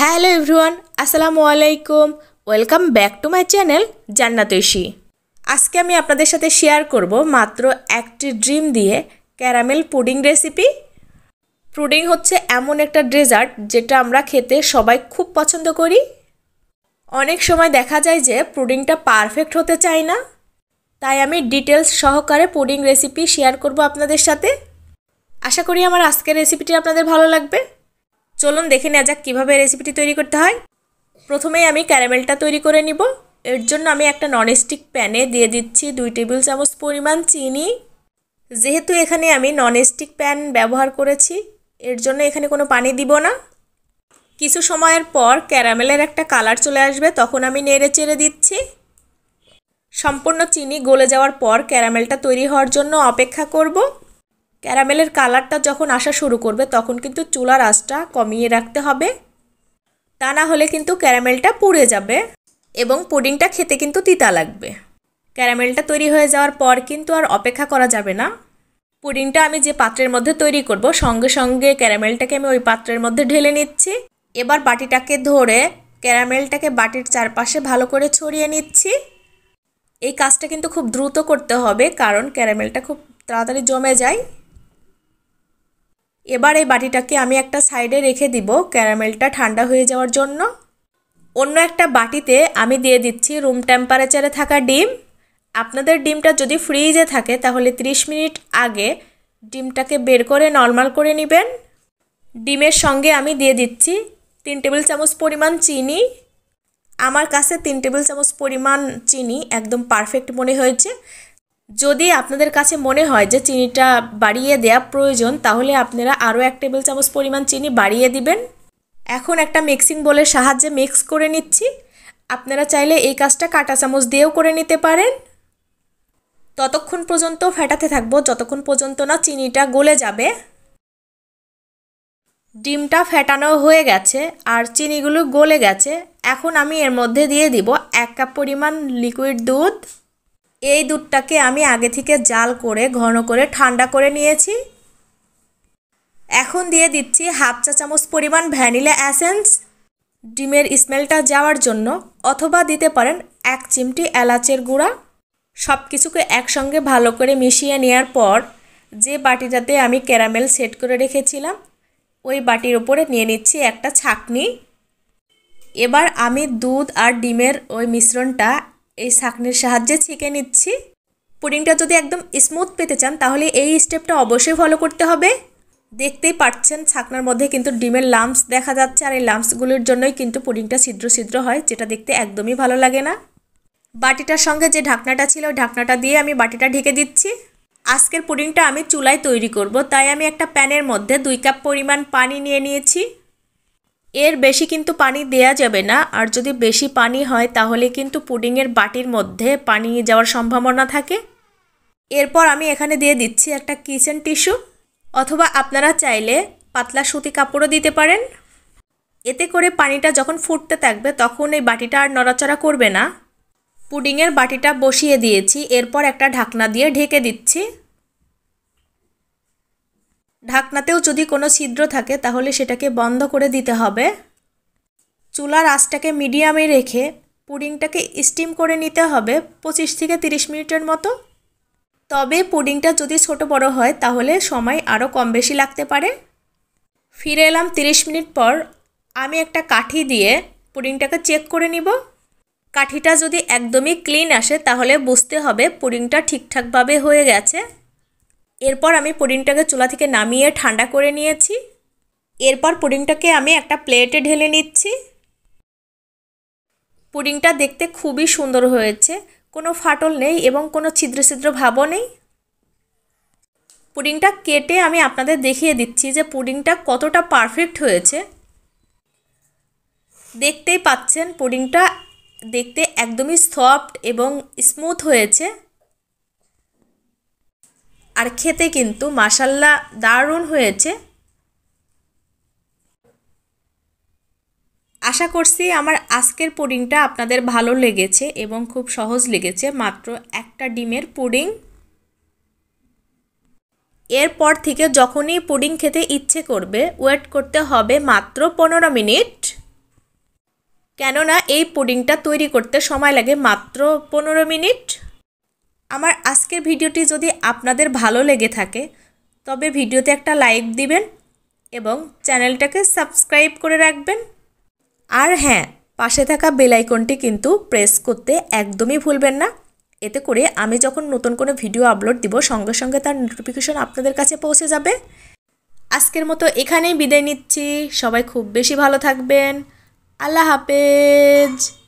hello everyone আসসালামু আলাইকুম welcome back to my channel Jannatoishi আজকে আমি আপনাদের সাথে শেয়ার করব মাত্র একটি ড্রিম দিয়ে ক্যারামেল পুডিং রেসিপি পুডিং হচ্ছে এমন একটা ডেজার্ট যেটা আমরা খেতে সবাই খুব পছন্দ করি অনেক সময় দেখা যায় যে পুডিংটা পারফেক্ট হতে চায় না তাই আমি ডিটেলস সহকারে পুডিং রেসিপি শেয়ার করব আপনাদের সাথে আশা করি আমার আজকের রেসিপিটি আপনাদের ভালো লাগবে চলুন দেখে নেওয়া যাক কীভাবে রেসিপিটি তৈরি করতে হয় প্রথমেই আমি ক্যারামেলটা তৈরি করে নিব এর জন্য আমি একটা ননস্টিক প্যানে দিয়ে দিচ্ছি দুই টেবিল চামচ পরিমাণ চিনি যেহেতু এখানে আমি ননস্টিক প্যান ব্যবহার করেছি এর জন্য এখানে কোনো পানি দিব না কিছু সময়ের পর ক্যারামেলের একটা কালার চলে আসবে তখন আমি নেড়ে চেড়ে দিচ্ছি সম্পূর্ণ চিনি গলে যাওয়ার পর ক্যারামেলটা তৈরি হওয়ার জন্য অপেক্ষা করব ক্যারামেলের কালারটা যখন আসা শুরু করবে তখন কিন্তু চুলার আঁচটা কমিয়ে রাখতে হবে তা না হলে কিন্তু ক্যারামেলটা পুড়ে যাবে এবং পুডিংটা খেতে কিন্তু তিতা লাগবে ক্যারামেলটা তৈরি হয়ে যাওয়ার পর কিন্তু আর অপেক্ষা করা যাবে না পুডিংটা আমি যে পাত্রের মধ্যে তৈরি করব সঙ্গে সঙ্গে ক্যারামেলটাকে আমি ওই পাত্রের মধ্যে ঢেলে নিচ্ছি এবার বাটিটাকে ধরে ক্যারামেলটাকে বাটির চারপাশে ভালো করে ছড়িয়ে নিচ্ছি এই কাজটা কিন্তু খুব দ্রুত করতে হবে কারণ ক্যারামেলটা খুব তাড়াতাড়ি জমে যায় এবার এই বাটিটাকে আমি একটা সাইডে রেখে দিব ক্যারামেলটা ঠান্ডা হয়ে যাওয়ার জন্য অন্য একটা বাটিতে আমি দিয়ে দিচ্ছি রুম টেম্পারেচারে থাকা ডিম আপনাদের ডিমটা যদি ফ্রিজে থাকে তাহলে 30 মিনিট আগে ডিমটাকে বের করে নর্মাল করে নেবেন ডিমের সঙ্গে আমি দিয়ে দিচ্ছি তিন টেবিল চামচ পরিমাণ চিনি আমার কাছে তিন টেবিল চামচ পরিমাণ চিনি একদম পারফেক্ট মনে হয়েছে যদি আপনাদের কাছে মনে হয় যে চিনিটা বাড়িয়ে দেওয়া প্রয়োজন তাহলে আপনারা আরও এক টেবিল চামচ পরিমাণ চিনি বাড়িয়ে দিবেন এখন একটা মিক্সিং বোলের সাহায্যে মিক্স করে নিচ্ছি আপনারা চাইলে এই কাজটা কাঁটা চামচ দিয়েও করে নিতে পারেন ততক্ষণ পর্যন্ত ফেটাতে থাকবো যতক্ষণ পর্যন্ত না চিনিটা গলে যাবে ডিমটা ফেটানো হয়ে গেছে আর চিনিগুলো গলে গেছে এখন আমি এর মধ্যে দিয়ে দিব এক কাপ পরিমাণ লিকুইড দুধ এই দুধটাকে আমি আগে থেকে জাল করে ঘন করে ঠান্ডা করে নিয়েছি এখন দিয়ে দিচ্ছি হাফ চা চামচ পরিমাণ ভ্যানিলা অ্যাসেন্স ডিমের স্মেলটা যাওয়ার জন্য অথবা দিতে পারেন এক চিমটি এলাচের গুঁড়া সব কিছুকে একসঙ্গে ভালো করে মিশিয়ে নেওয়ার পর যে বাটিটাতে আমি ক্যারামেল সেট করে রেখেছিলাম ওই বাটির ওপরে নিয়ে নিচ্ছি একটা ছাকনি এবার আমি দুধ আর ডিমের ওই মিশ্রণটা এই ছাঁকনির সাহায্যে ছেঁকে নিচ্ছি পুডিংটা যদি একদম স্মুথ পেতে চান তাহলে এই স্টেপটা অবশ্যই ফলো করতে হবে দেখতেই পাচ্ছেন ছাকনার মধ্যে কিন্তু ডিমের লাম্পস দেখা যাচ্ছে আর এই লাম্পসগুলোর জন্যই কিন্তু পুডিংটা ছিদ্র ছিদ্র হয় যেটা দেখতে একদমই ভালো লাগে না বাটিটার সঙ্গে যে ঢাকনাটা ছিল ঢাকনাটা দিয়ে আমি বাটিটা ঢেকে দিচ্ছি আজকের পুডিংটা আমি চুলায় তৈরি করব তাই আমি একটা প্যানের মধ্যে দুই কাপ পরিমাণ পানি নিয়ে নিয়েছি এর বেশি কিন্তু পানি দেয়া যাবে না আর যদি বেশি পানি হয় তাহলে কিন্তু পুডিংয়ের বাটির মধ্যে পানি যাওয়ার সম্ভাবনা থাকে এরপর আমি এখানে দিয়ে দিচ্ছি একটা কিচেন টিস্যু অথবা আপনারা চাইলে পাতলা সুতি কাপড়ও দিতে পারেন এতে করে পানিটা যখন ফুটতে থাকবে তখন এই বাটিটা আর নড়াচড়া করবে না পুডিংয়ের বাটিটা বসিয়ে দিয়েছি এরপর একটা ঢাকনা দিয়ে ঢেকে দিচ্ছি ঢাকনাতেও যদি কোনো ছিদ্র থাকে তাহলে সেটাকে বন্ধ করে দিতে হবে চুলার আঁচটাকে মিডিয়ামে রেখে পুডিংটাকে স্টিম করে নিতে হবে পঁচিশ থেকে তিরিশ মিনিটের মতো তবে পুডিংটা যদি ছোট বড় হয় তাহলে সময় আরও কম বেশি লাগতে পারে ফিরে এলাম তিরিশ মিনিট পর আমি একটা কাঠি দিয়ে পুডিংটাকে চেক করে নিব কাঠিটা যদি একদমই ক্লিন আসে তাহলে বুঝতে হবে পুডিংটা ঠিকঠাকভাবে হয়ে গেছে এরপর আমি পুডিংটাকে চুলা থেকে নামিয়ে ঠান্ডা করে নিয়েছি এরপর পুডিংটাকে আমি একটা প্লেটে ঢেলে নিচ্ছি পুডিংটা দেখতে খুবই সুন্দর হয়েছে কোনো ফাটল নেই এবং কোনো ছিদ্র ছিদ্র ভাবও নেই পুডিংটা কেটে আমি আপনাদের দেখিয়ে দিচ্ছি যে পুডিংটা কতটা পারফেক্ট হয়েছে দেখতেই পাচ্ছেন পুডিংটা দেখতে একদমই সফট এবং স্মুথ হয়েছে আর খেতে কিন্তু মাসাল্লা দারুণ হয়েছে আশা করছি আমার আজকের পুডিংটা আপনাদের ভালো লেগেছে এবং খুব সহজ লেগেছে মাত্র একটা ডিমের পুডিং এরপর থেকে যখনই পুডিং খেতে ইচ্ছে করবে ওয়েট করতে হবে মাত্র পনেরো মিনিট কেননা এই পুডিংটা তৈরি করতে সময় লাগে মাত্র পনেরো মিনিট আমার আজকের ভিডিওটি যদি আপনাদের ভালো লেগে থাকে তবে ভিডিওতে একটা লাইক দিবেন এবং চ্যানেলটাকে সাবস্ক্রাইব করে রাখবেন আর হ্যাঁ পাশে থাকা বেলাইকনটি কিন্তু প্রেস করতে একদমই ভুলবেন না এতে করে আমি যখন নতুন কোনো ভিডিও আপলোড দিব সঙ্গে সঙ্গে তার নোটিফিকেশন আপনাদের কাছে পৌঁছে যাবে আজকের মতো এখানেই বিদায় নিচ্ছি সবাই খুব বেশি ভালো থাকবেন আল্লাহ হাফেজ